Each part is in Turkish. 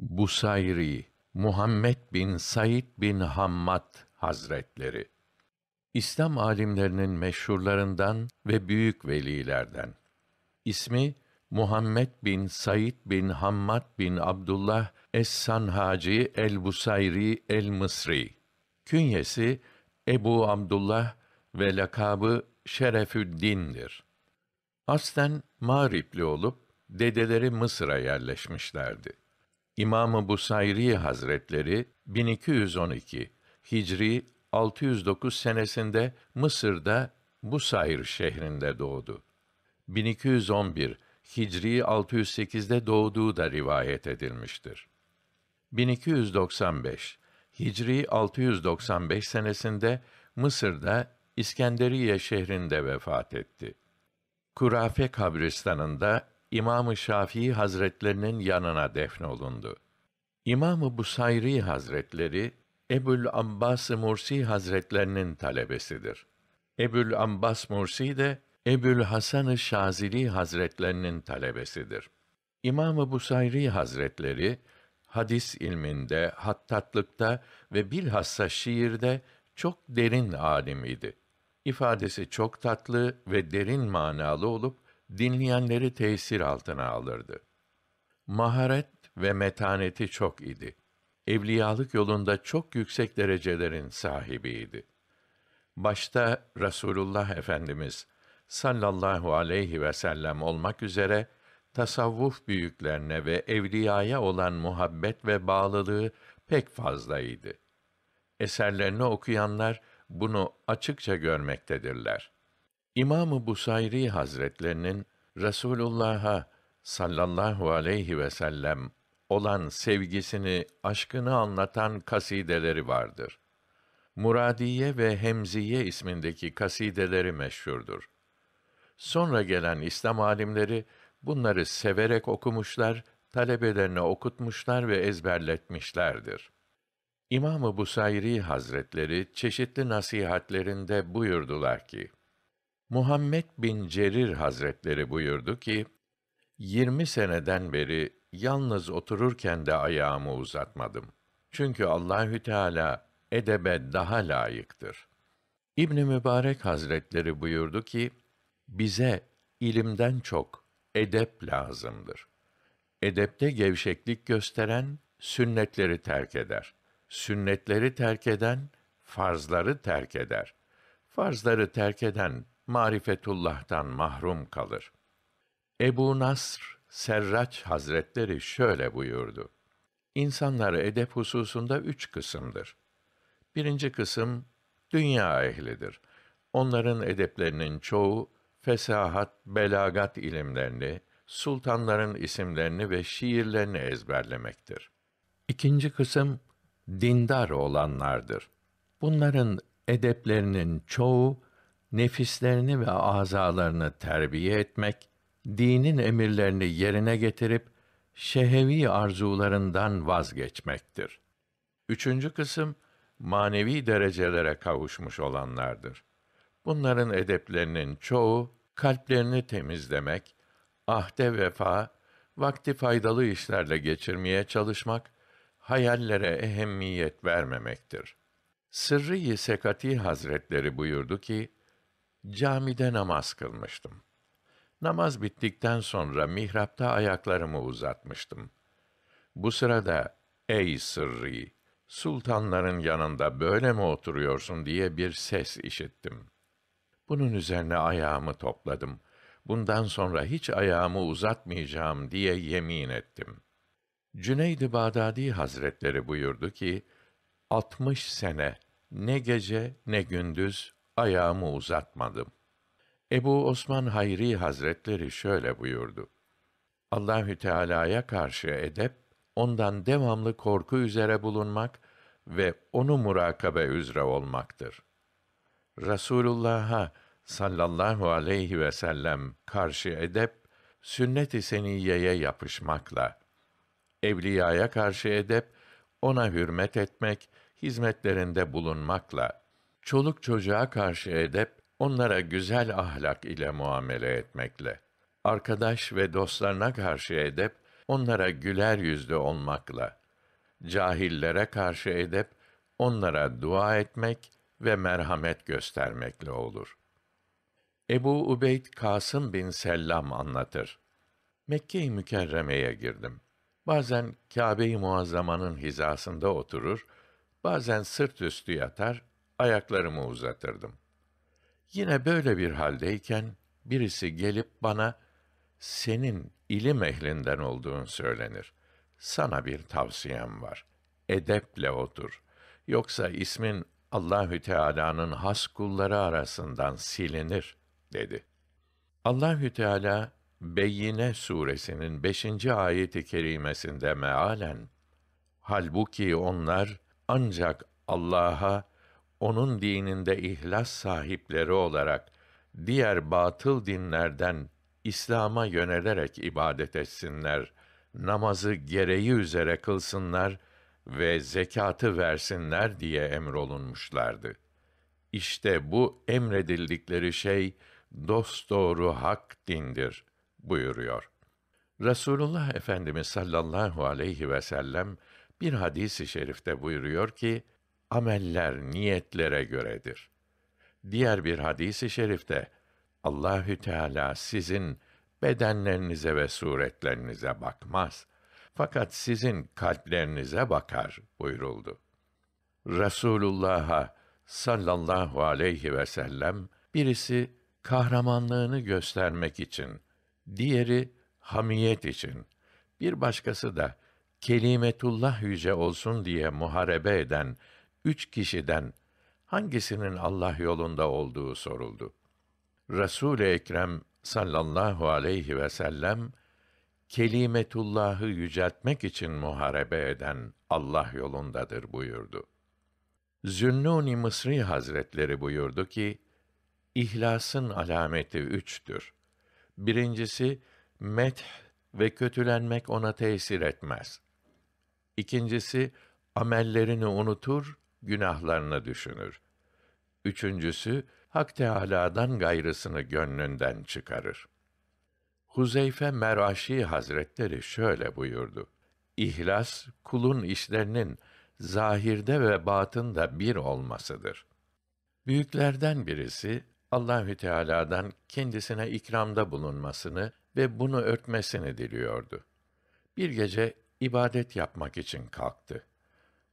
Busayri, Muhammed bin Said bin Hammad Hazretleri. İslam alimlerinin meşhurlarından ve büyük velilerden. İsmi Muhammed bin Said bin Hammad bin Abdullah Es-Sanhaci el-Busayri el-Mısri. Künyesi Ebu Abdullah ve lakabı Şerefüddin'dir. Aslen Mağripli olup dedeleri Mısır'a yerleşmişlerdi. İmamı Busayri Hazretleri 1212 Hicri 609 senesinde Mısır'da Busayr şehrinde doğdu. 1211 Hicri 608'de doğduğu da rivayet edilmiştir. 1295 Hicri 695 senesinde Mısır'da İskenderiye şehrinde vefat etti. Kurafe kabristanında İmam-ı Şafii Hazretlerinin yanına defnolundu. İmam-ı Busayri Hazretleri Ebül Abbas Mursi Hazretlerinin talebesidir. Ebül ambas Mursi de Ebül Hasan-ı Şazili Hazretlerinin talebesidir. İmam-ı Busayri Hazretleri hadis ilminde, hattatlıkta ve bilhassa şiirde çok derin alim idi. İfadesi çok tatlı ve derin manalı olup dinleyenleri tesir altına alırdı. Maharet ve metaneti çok idi. Evliyalık yolunda çok yüksek derecelerin sahibiydi. Başta Rasulullah Efendimiz sallallahu aleyhi ve sellem olmak üzere tasavvuf büyüklerine ve evliyaya olan muhabbet ve bağlılığı pek fazlaydı. Eserlerini okuyanlar bunu açıkça görmektedirler. İmamı Busayri Hazretlerinin Resulullah'a sallallahu aleyhi ve sellem olan sevgisini, aşkını anlatan kasideleri vardır. Muradiye ve Hemziye ismindeki kasideleri meşhurdur. Sonra gelen İslam alimleri bunları severek okumuşlar, talebelerine okutmuşlar ve ezberletmişlerdir. i̇mam Busayri Hazretleri çeşitli nasihatlerinde buyurdular ki: Muhammed bin Cerir Hazretleri buyurdu ki, 20 seneden beri yalnız otururken de ayağımı uzatmadım. Çünkü Allahü Teala edebe daha layıktır. İbn Mübarek Hazretleri buyurdu ki, bize ilimden çok edep lazımdır. Edepte gevşeklik gösteren sünnetleri terk eder. Sünnetleri terk eden farzları terk eder. Farzları terk eden marifetullah'tan mahrum kalır. Ebu Nasr Serraç Hazretleri şöyle buyurdu. İnsanlar edep hususunda üç kısımdır. Birinci kısım dünya ehlidir. Onların edeplerinin çoğu fesahat, belagat ilimlerini, sultanların isimlerini ve şiirlerini ezberlemektir. İkinci kısım dindar olanlardır. Bunların edeplerinin çoğu nefislerini ve azalarını terbiye etmek, dinin emirlerini yerine getirip şehevi arzularından vazgeçmektir. Üçüncü kısım manevi derecelere kavuşmuş olanlardır. Bunların edeplerinin çoğu kalplerini temizlemek, ahde vefa, vakti faydalı işlerle geçirmeye çalışmak, hayallere ehemmiyet vermemektir. Sırrı-i Sekati Hazretleri buyurdu ki, camide namaz kılmıştım. Namaz bittikten sonra mihrapta ayaklarımı uzatmıştım. Bu sırada ey sırrı sultanların yanında böyle mi oturuyorsun diye bir ses işittim. Bunun üzerine ayağımı topladım. Bundan sonra hiç ayağımı uzatmayacağım diye yemin ettim. Cüneyd-i Bağdadi Hazretleri buyurdu ki, 60 sene ne gece ne gündüz ayağımı uzatmadım. Ebu Osman Hayri Hazretleri şöyle buyurdu. Allahü Teala'ya karşı edep, ondan devamlı korku üzere bulunmak ve onu murakabe üzere olmaktır. Rasulullah'a sallallahu aleyhi ve sellem karşı edep, sünnet-i seniyeye yapışmakla, evliyaya karşı edep, ona hürmet etmek, hizmetlerinde bulunmakla, çoluk çocuğa karşı edep, onlara güzel ahlak ile muamele etmekle, arkadaş ve dostlarına karşı edep, onlara güler yüzlü olmakla, cahillere karşı edep, onlara dua etmek ve merhamet göstermekle olur. Ebu Ubeyd Kasım bin Sellam anlatır. Mekke-i Mükerreme'ye girdim. Bazen Kâbe-i Muazzama'nın hizasında oturur, bazen sırt üstü yatar, ayaklarımı uzatırdım. Yine böyle bir haldeyken birisi gelip bana senin ilim ehlinden olduğun söylenir. Sana bir tavsiyem var. Edeple otur. Yoksa ismin Allahü Teala'nın has kulları arasından silinir dedi. Allahü Teala Beyyine suresinin 5. ayeti kerimesinde mealen halbuki onlar ancak Allah'a onun dininde ihlas sahipleri olarak diğer batıl dinlerden İslam'a yönelerek ibadet etsinler, namazı gereği üzere kılsınlar ve zekatı versinler diye emrolunmuşlardı. İşte bu emredildikleri şey dosdoğru hak dindir buyuruyor. Resulullah Efendimiz sallallahu aleyhi ve sellem bir hadisi şerifte buyuruyor ki ameller niyetlere göredir. Diğer bir hadisi şerifte Allahü Teala sizin bedenlerinize ve suretlerinize bakmaz fakat sizin kalplerinize bakar buyuruldu. Resulullah'a sallallahu aleyhi ve sellem birisi kahramanlığını göstermek için, diğeri hamiyet için, bir başkası da kelimetullah yüce olsun diye muharebe eden üç kişiden hangisinin Allah yolunda olduğu soruldu. Resul-i Ekrem sallallahu aleyhi ve sellem kelimetullahı yüceltmek için muharebe eden Allah yolundadır buyurdu. Zünnuni Mısri Hazretleri buyurdu ki, İhlasın alameti üçtür. Birincisi, meth ve kötülenmek ona tesir etmez. İkincisi, amellerini unutur günahlarını düşünür. Üçüncüsü, Hak Teâlâ'dan gayrısını gönlünden çıkarır. Huzeyfe Meraşi Hazretleri şöyle buyurdu. İhlas, kulun işlerinin zahirde ve batında bir olmasıdır. Büyüklerden birisi Allahü Teala'dan kendisine ikramda bulunmasını ve bunu örtmesini diliyordu. Bir gece ibadet yapmak için kalktı.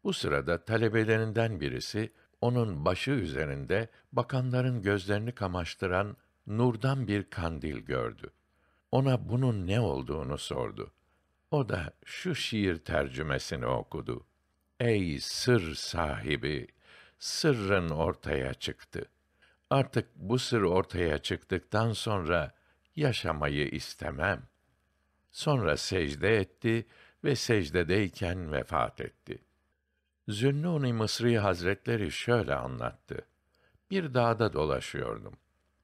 Bu sırada talebelerinden birisi onun başı üzerinde bakanların gözlerini kamaştıran nurdan bir kandil gördü. Ona bunun ne olduğunu sordu. O da şu şiir tercümesini okudu. Ey sır sahibi, sırrın ortaya çıktı. Artık bu sır ortaya çıktıktan sonra yaşamayı istemem. Sonra secde etti ve secdedeyken vefat etti.'' Zünnun-i Mısri Hazretleri şöyle anlattı. Bir dağda dolaşıyordum.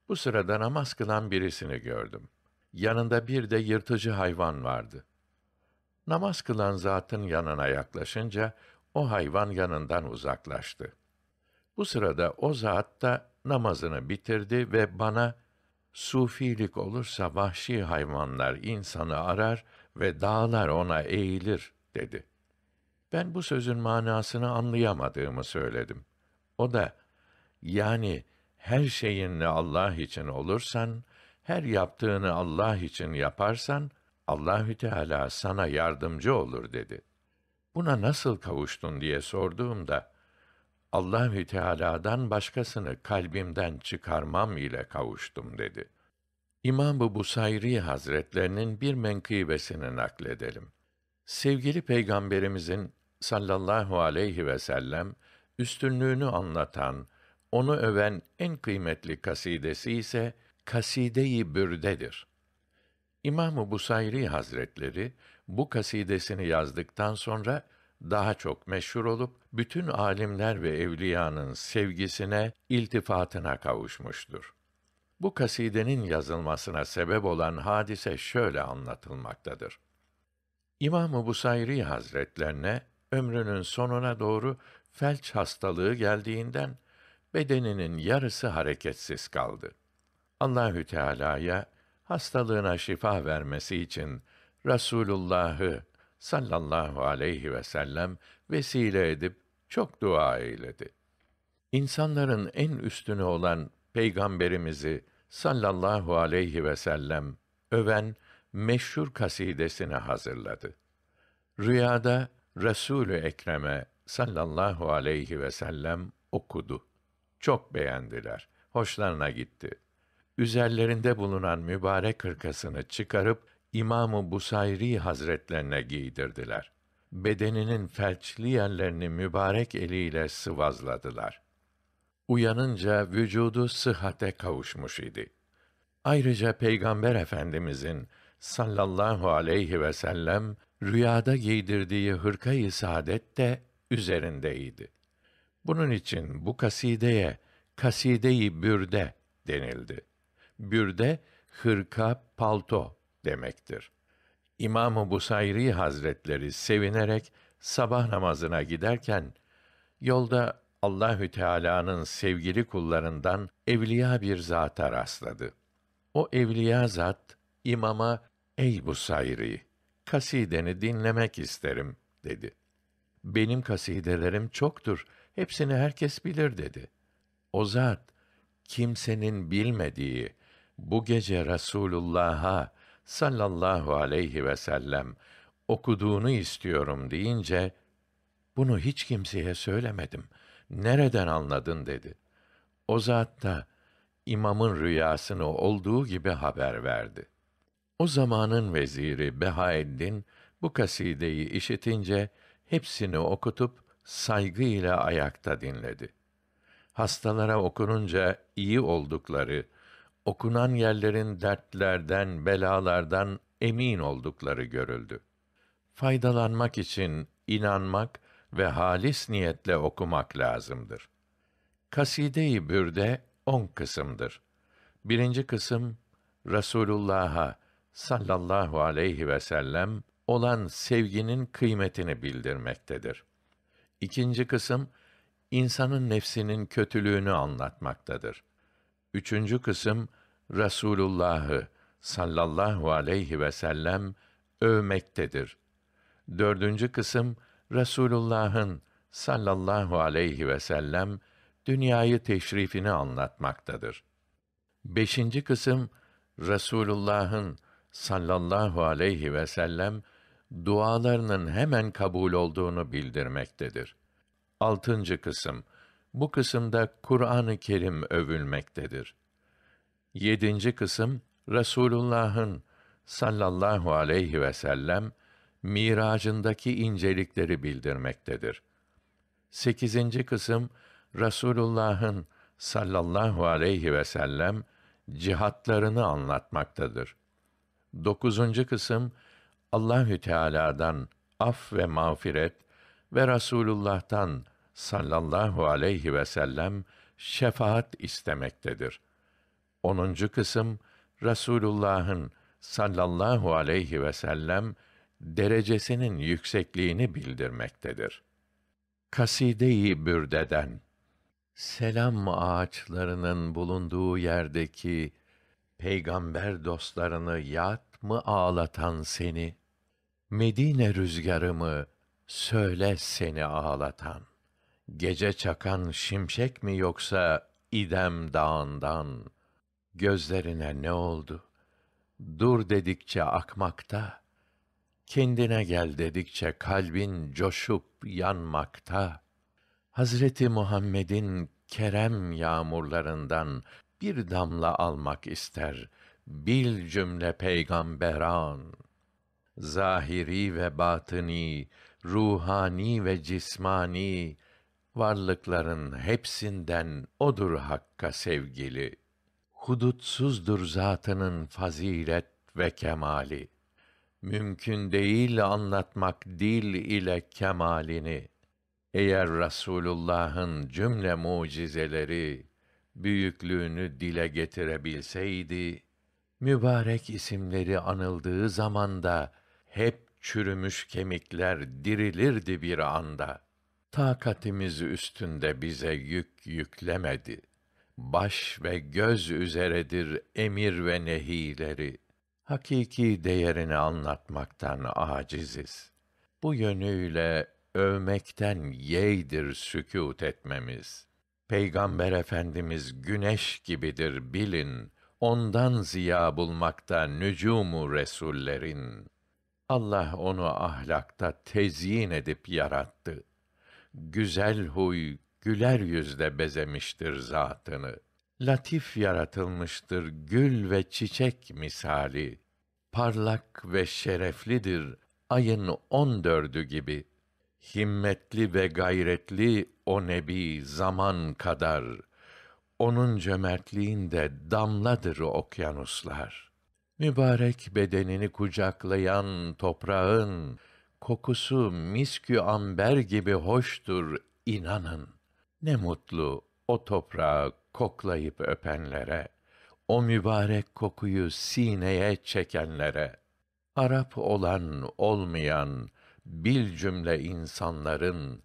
Bu sırada namaz kılan birisini gördüm. Yanında bir de yırtıcı hayvan vardı. Namaz kılan zatın yanına yaklaşınca o hayvan yanından uzaklaştı. Bu sırada o zat da namazını bitirdi ve bana sufilik olursa vahşi hayvanlar insanı arar ve dağlar ona eğilir dedi.'' Ben bu sözün manasını anlayamadığımı söyledim. O da yani her şeyinle Allah için olursan, her yaptığını Allah için yaparsan Allahü Teala sana yardımcı olur dedi. Buna nasıl kavuştun diye sorduğumda Allahü Teala'dan başkasını kalbimden çıkarmam ile kavuştum dedi. İmam-ı Busayri Hazretlerinin bir menkıbesini nakledelim. Sevgili Peygamberimizin sallallahu aleyhi ve sellem üstünlüğünü anlatan, onu öven en kıymetli kasidesi ise Kaside-i Bürde'dir. İmam-ı Busayri Hazretleri bu kasidesini yazdıktan sonra daha çok meşhur olup bütün alimler ve evliyanın sevgisine, iltifatına kavuşmuştur. Bu kasidenin yazılmasına sebep olan hadise şöyle anlatılmaktadır. İmam-ı Busayri Hazretlerine ömrünün sonuna doğru felç hastalığı geldiğinden bedeninin yarısı hareketsiz kaldı. Allahü Teala'ya hastalığına şifa vermesi için Rasulullah'ı sallallahu aleyhi ve sellem vesile edip çok dua eyledi. İnsanların en üstünü olan peygamberimizi sallallahu aleyhi ve sellem öven meşhur kasidesini hazırladı. Rüyada Resulü Ekrem'e sallallahu aleyhi ve sellem okudu. Çok beğendiler. Hoşlarına gitti. Üzerlerinde bulunan mübarek hırkasını çıkarıp İmamı Busayri Hazretlerine giydirdiler. Bedeninin felçli yerlerini mübarek eliyle sıvazladılar. Uyanınca vücudu sıhhate kavuşmuş idi. Ayrıca Peygamber Efendimizin sallallahu aleyhi ve sellem rüyada giydirdiği hırkayı saadet de üzerindeydi. Bunun için bu kasideye kasideyi bürde denildi. Bürde hırka, palto demektir. İmamı Busayri Hazretleri sevinerek sabah namazına giderken yolda Allahü Teala'nın sevgili kullarından evliya bir zata rastladı. O evliya zat imama ey Busayri kasideni dinlemek isterim dedi. Benim kasidelerim çoktur. Hepsini herkes bilir dedi. O zat kimsenin bilmediği bu gece Resulullah'a sallallahu aleyhi ve sellem okuduğunu istiyorum deyince bunu hiç kimseye söylemedim. Nereden anladın dedi. O zat da imamın rüyasını olduğu gibi haber verdi. O zamanın veziri Behaeddin bu kasideyi işitince hepsini okutup saygıyla ayakta dinledi. Hastalara okununca iyi oldukları, okunan yerlerin dertlerden, belalardan emin oldukları görüldü. Faydalanmak için inanmak ve halis niyetle okumak lazımdır. Kaside-i Bürde on kısımdır. Birinci kısım Rasulullah'a sallallahu aleyhi ve sellem olan sevginin kıymetini bildirmektedir. İkinci kısım insanın nefsinin kötülüğünü anlatmaktadır. Üçüncü kısım Rasulullahı sallallahu aleyhi ve sellem övmektedir. Dördüncü kısım Rasulullahın sallallahu aleyhi ve sellem dünyayı teşrifini anlatmaktadır. Beşinci kısım Rasulullahın sallallahu aleyhi ve sellem dualarının hemen kabul olduğunu bildirmektedir. Altıncı kısım. Bu kısımda Kur'an-ı Kerim övülmektedir. Yedinci kısım Resulullah'ın sallallahu aleyhi ve sellem miracındaki incelikleri bildirmektedir. Sekizinci kısım Resulullah'ın sallallahu aleyhi ve sellem cihatlarını anlatmaktadır. 9. kısım Allahü Teala'dan af ve mağfiret ve Rasulullah'tan sallallahu aleyhi ve sellem şefaat istemektedir. 10. kısım Rasulullah'ın sallallahu aleyhi ve sellem derecesinin yüksekliğini bildirmektedir. Kaside-i Bürde'den Selam ağaçlarının bulunduğu yerdeki Peygamber dostlarını yat mı ağlatan seni? Medine rüzgarı mı söyle seni ağlatan? Gece çakan şimşek mi yoksa idem dağından? Gözlerine ne oldu? Dur dedikçe akmakta, kendine gel dedikçe kalbin coşup yanmakta. Hazreti Muhammed'in kerem yağmurlarından bir damla almak ister. Bil cümle peygamberan. Zahiri ve batini, ruhani ve cismani varlıkların hepsinden odur hakka sevgili. Hudutsuzdur zatının fazilet ve kemali. Mümkün değil anlatmak dil ile kemalini. Eğer Rasulullah'ın cümle mucizeleri büyüklüğünü dile getirebilseydi, mübarek isimleri anıldığı zamanda hep çürümüş kemikler dirilirdi bir anda. Takatimiz üstünde bize yük yüklemedi. Baş ve göz üzeredir emir ve nehileri. Hakiki değerini anlatmaktan aciziz. Bu yönüyle övmekten yeydir sükût etmemiz.'' Peygamber Efendimiz güneş gibidir bilin. Ondan ziya bulmakta nücumu resullerin. Allah onu ahlakta tezyin edip yarattı. Güzel huy, güler yüzde bezemiştir zatını. Latif yaratılmıştır gül ve çiçek misali. Parlak ve şereflidir ayın on dördü gibi. Himmetli ve gayretli o nebi zaman kadar onun cömertliğinde damladır okyanuslar. Mübarek bedenini kucaklayan toprağın kokusu miskü amber gibi hoştur inanın. Ne mutlu o toprağı koklayıp öpenlere, o mübarek kokuyu sineye çekenlere. Arap olan olmayan bil cümle insanların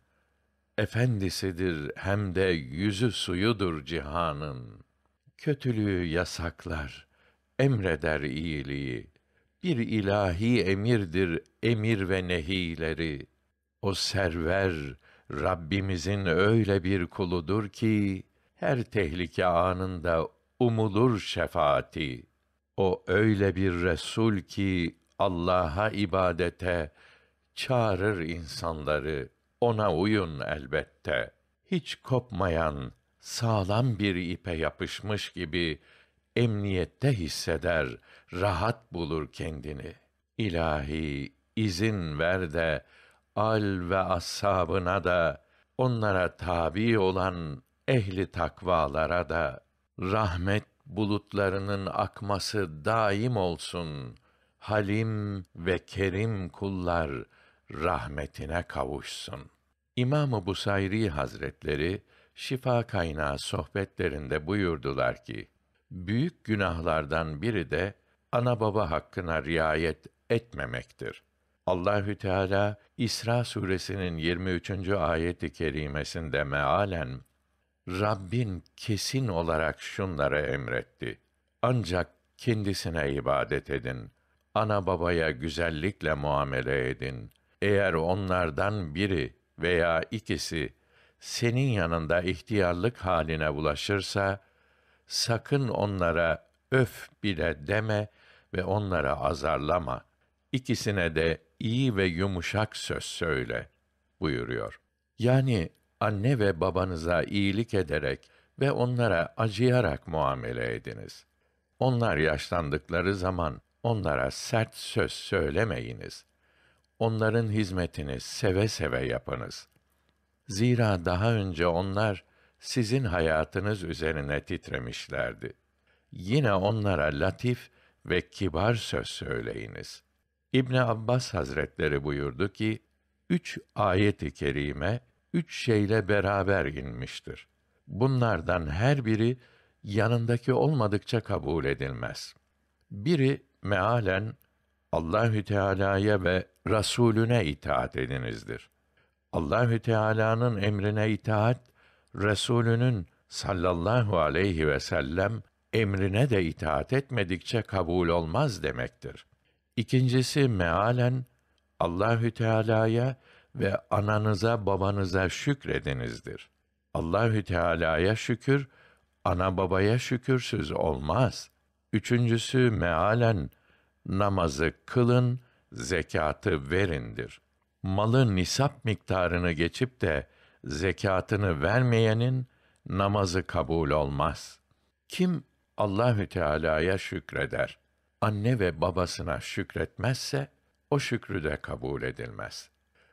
efendisidir hem de yüzü suyudur cihanın. Kötülüğü yasaklar, emreder iyiliği. Bir ilahi emirdir emir ve nehileri. O server Rabbimizin öyle bir kuludur ki her tehlike anında umulur şefaati. O öyle bir resul ki Allah'a ibadete çağırır insanları.'' ona uyun elbette. Hiç kopmayan, sağlam bir ipe yapışmış gibi emniyette hisseder, rahat bulur kendini. İlahi izin ver de al ve ashabına da onlara tabi olan ehli takvalara da rahmet bulutlarının akması daim olsun. Halim ve kerim kullar rahmetine kavuşsun. İmam-ı Busayri Hazretleri şifa kaynağı sohbetlerinde buyurdular ki: Büyük günahlardan biri de ana baba hakkına riayet etmemektir. Allahü Teala İsra suresinin 23. ayeti kerimesinde mealen Rabbin kesin olarak şunlara emretti. Ancak kendisine ibadet edin. Ana babaya güzellikle muamele edin. Eğer onlardan biri veya ikisi senin yanında ihtiyarlık haline bulaşırsa, sakın onlara öf bile deme ve onlara azarlama. İkisine de iyi ve yumuşak söz söyle buyuruyor. Yani anne ve babanıza iyilik ederek ve onlara acıyarak muamele ediniz. Onlar yaşlandıkları zaman onlara sert söz söylemeyiniz onların hizmetini seve seve yapınız. Zira daha önce onlar sizin hayatınız üzerine titremişlerdi. Yine onlara latif ve kibar söz söyleyiniz. İbn Abbas Hazretleri buyurdu ki, üç ayet-i kerime üç şeyle beraber inmiştir. Bunlardan her biri yanındaki olmadıkça kabul edilmez. Biri mealen Allahü Teala'ya ve Rasulüne itaat edinizdir. Allahü Teala'nın emrine itaat, Resulünün sallallahu aleyhi ve sellem emrine de itaat etmedikçe kabul olmaz demektir. İkincisi mealen Allahü Teala'ya ve ananıza babanıza şükredinizdir. Allahü Teala'ya şükür, ana babaya şükürsüz olmaz. Üçüncüsü mealen namazı kılın, zekatı verindir. Malı nisap miktarını geçip de zekatını vermeyenin namazı kabul olmaz. Kim Allahü Teala'ya şükreder, anne ve babasına şükretmezse o şükrü de kabul edilmez.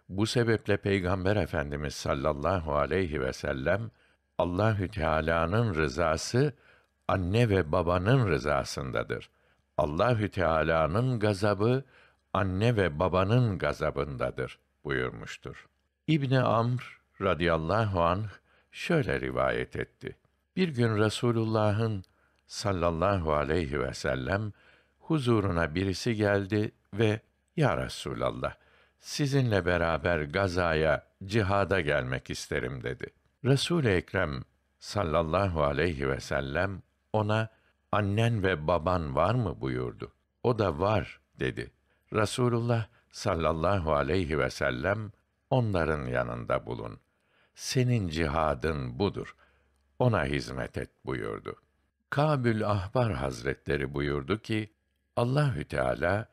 Bu sebeple Peygamber Efendimiz sallallahu aleyhi ve sellem Allahü Teala'nın rızası anne ve babanın rızasındadır.'' Allahü Teala'nın gazabı anne ve babanın gazabındadır buyurmuştur. İbni Amr radıyallahu anh şöyle rivayet etti. Bir gün Resulullah'ın sallallahu aleyhi ve sellem huzuruna birisi geldi ve Ya Resulallah sizinle beraber gazaya, cihada gelmek isterim dedi. Resul Ekrem sallallahu aleyhi ve sellem ona annen ve baban var mı buyurdu. O da var dedi. Rasulullah sallallahu aleyhi ve sellem onların yanında bulun. Senin cihadın budur. Ona hizmet et buyurdu. Kabül Ahbar Hazretleri buyurdu ki Allahü Teala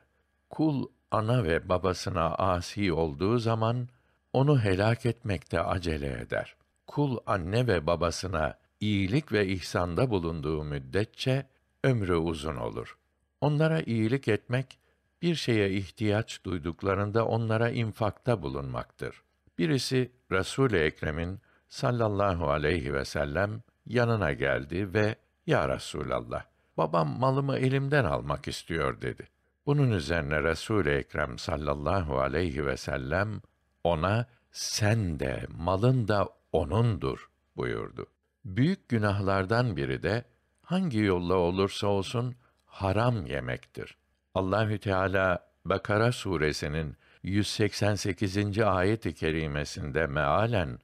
kul ana ve babasına asi olduğu zaman onu helak etmekte acele eder. Kul anne ve babasına iyilik ve ihsanda bulunduğu müddetçe ömrü uzun olur. Onlara iyilik etmek bir şeye ihtiyaç duyduklarında onlara infakta bulunmaktır. Birisi Resul-i Ekrem'in sallallahu aleyhi ve sellem yanına geldi ve ya Resulallah babam malımı elimden almak istiyor dedi. Bunun üzerine Resul-i Ekrem sallallahu aleyhi ve sellem ona sen de malın da onundur buyurdu. Büyük günahlardan biri de hangi yolla olursa olsun haram yemektir. Allahü Teala Bakara suresinin 188. ayet-i kerimesinde mealen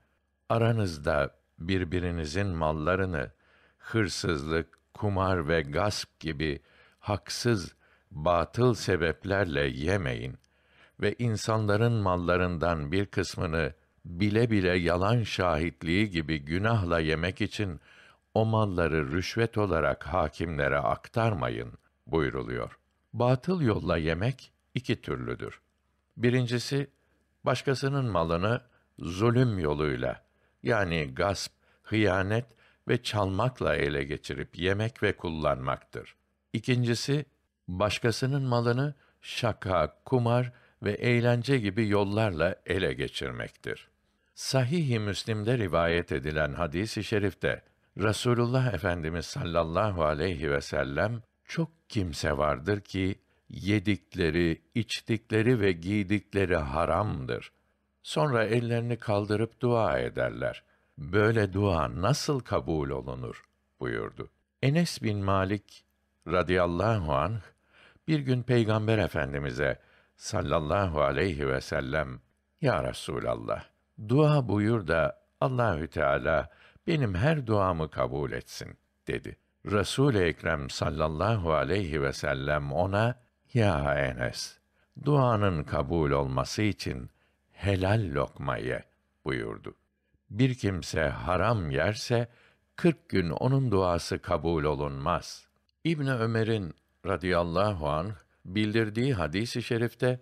aranızda birbirinizin mallarını hırsızlık, kumar ve gasp gibi haksız, batıl sebeplerle yemeyin ve insanların mallarından bir kısmını bile bile yalan şahitliği gibi günahla yemek için o malları rüşvet olarak hakimlere aktarmayın buyruluyor. Batıl yolla yemek iki türlüdür. Birincisi başkasının malını zulüm yoluyla yani gasp, hıyanet ve çalmakla ele geçirip yemek ve kullanmaktır. İkincisi başkasının malını şaka, kumar ve eğlence gibi yollarla ele geçirmektir. Sahih-i Müslim'de rivayet edilen hadis-i şerifte Rasulullah Efendimiz sallallahu aleyhi ve sellem çok kimse vardır ki yedikleri, içtikleri ve giydikleri haramdır. Sonra ellerini kaldırıp dua ederler. Böyle dua nasıl kabul olunur? buyurdu. Enes bin Malik radıyallahu anh bir gün Peygamber Efendimize sallallahu aleyhi ve sellem Ya Resulallah dua buyur da Allahü Teala benim her duamı kabul etsin dedi. Resul Ekrem sallallahu aleyhi ve sellem ona ya Enes duanın kabul olması için helal lokma ye buyurdu. Bir kimse haram yerse 40 gün onun duası kabul olunmaz. İbn Ömer'in radıyallahu anh bildirdiği hadisi i şerifte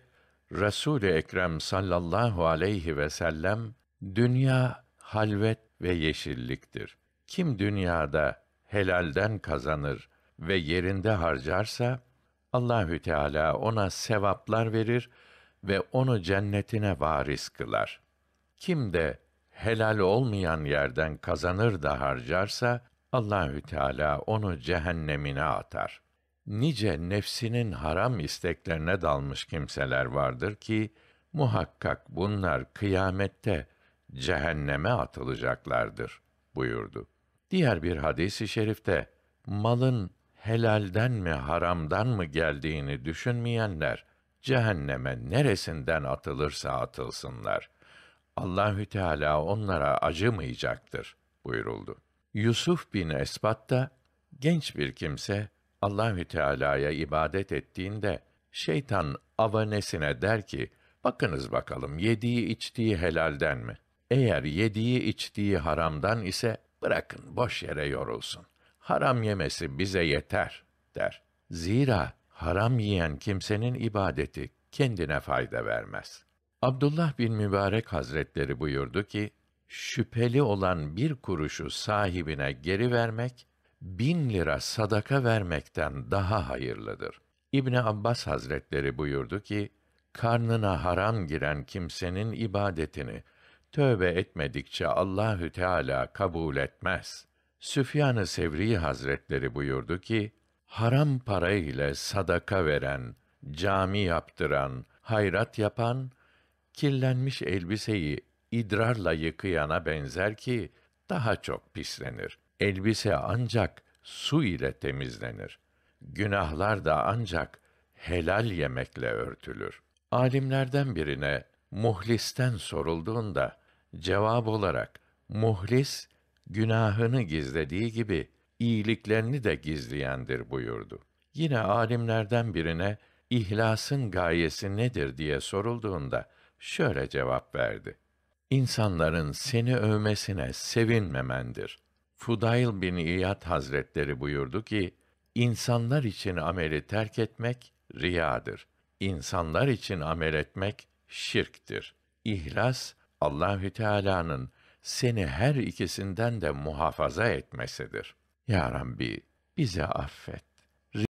Resul-i Ekrem sallallahu aleyhi ve sellem dünya halvet ve yeşilliktir. Kim dünyada helalden kazanır ve yerinde harcarsa Allahü Teala ona sevaplar verir ve onu cennetine varis kılar. Kim de helal olmayan yerden kazanır da harcarsa Allahü Teala onu cehennemine atar nice nefsinin haram isteklerine dalmış kimseler vardır ki muhakkak bunlar kıyamette cehenneme atılacaklardır buyurdu. Diğer bir hadisi şerifte malın helalden mi haramdan mı geldiğini düşünmeyenler cehenneme neresinden atılırsa atılsınlar. Allahü Teala onlara acımayacaktır buyuruldu. Yusuf bin Esbat da genç bir kimse Allahü Teala'ya ibadet ettiğinde şeytan avanesine der ki: Bakınız bakalım yediği içtiği helalden mi? Eğer yediği içtiği haramdan ise bırakın boş yere yorulsun. Haram yemesi bize yeter der. Zira haram yiyen kimsenin ibadeti kendine fayda vermez. Abdullah bin Mübarek Hazretleri buyurdu ki, şüpheli olan bir kuruşu sahibine geri vermek, bin lira sadaka vermekten daha hayırlıdır. İbni Abbas Hazretleri buyurdu ki, karnına haram giren kimsenin ibadetini tövbe etmedikçe Allahü Teala kabul etmez. Süfyan-ı Sevri Hazretleri buyurdu ki, haram para ile sadaka veren, cami yaptıran, hayrat yapan, kirlenmiş elbiseyi idrarla yıkayana benzer ki, daha çok pislenir. Elbise ancak su ile temizlenir. Günahlar da ancak helal yemekle örtülür. Alimlerden birine muhlisten sorulduğunda cevap olarak muhlis günahını gizlediği gibi iyiliklerini de gizleyendir buyurdu. Yine alimlerden birine ihlasın gayesi nedir diye sorulduğunda şöyle cevap verdi. İnsanların seni övmesine sevinmemendir. Fudayl bin İyad Hazretleri buyurdu ki, insanlar için ameli terk etmek riyadır. İnsanlar için amel etmek şirktir. İhlas Allahü Teala'nın seni her ikisinden de muhafaza etmesidir. Ya Rabbi bize affet.